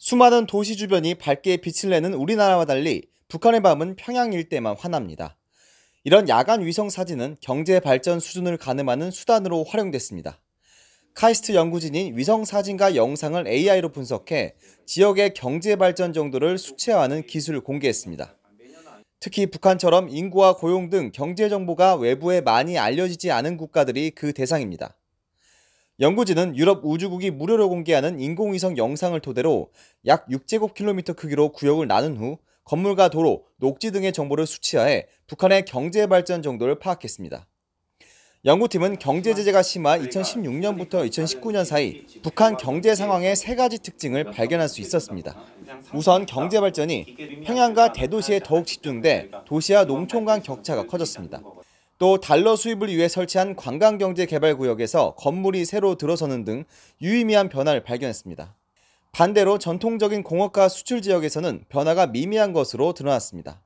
수많은 도시 주변이 밝게 빛을 내는 우리나라와 달리 북한의 밤은 평양 일대만 환합니다. 이런 야간 위성 사진은 경제 발전 수준을 가늠하는 수단으로 활용됐습니다. 카이스트 연구진이 위성 사진과 영상을 AI로 분석해 지역의 경제 발전 정도를 수치화하는 기술을 공개했습니다. 특히 북한처럼 인구와 고용 등 경제 정보가 외부에 많이 알려지지 않은 국가들이 그 대상입니다. 연구진은 유럽 우주국이 무료로 공개하는 인공위성 영상을 토대로 약 6제곱킬로미터 크기로 구역을 나눈 후 건물과 도로, 녹지 등의 정보를 수치화해 북한의 경제 발전 정도를 파악했습니다. 연구팀은 경제 제재가 심한 2016년부터 2019년 사이 북한 경제 상황의 세 가지 특징을 발견할 수 있었습니다. 우선 경제 발전이 평양과 대도시에 더욱 집중돼 도시와 농촌 간 격차가 커졌습니다. 또 달러 수입을 위해 설치한 관광경제개발구역에서 건물이 새로 들어서는 등 유의미한 변화를 발견했습니다. 반대로 전통적인 공업과 수출 지역에서는 변화가 미미한 것으로 드러났습니다.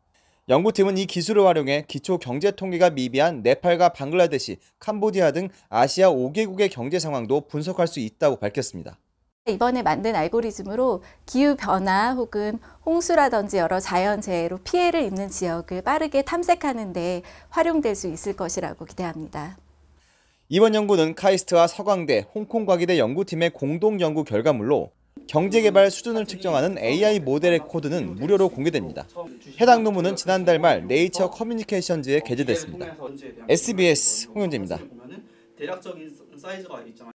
연구팀은 이 기술을 활용해 기초 경제 통계가 미비한 네팔과 방글라데시, 캄보디아 등 아시아 5개국의 경제 상황도 분석할 수 있다고 밝혔습니다. 이번에 만든 알고리즘으로 기후변화 혹은 홍수라든지 여러 자연재해로 피해를 입는 지역을 빠르게 탐색하는 데 활용될 수 있을 것이라고 기대합니다. 이번 연구는 카이스트와 서강대, 홍콩과기대 연구팀의 공동 연구 결과물로 경제개발 수준을 측정하는 AI 모델의 코드는 무료로 공개됩니다. 해당 논문은 지난달 말 네이처 커뮤니케이션즈에 게재됐습니다. SBS 홍현재입니다. 대략적인 사이즈가 있잖아요.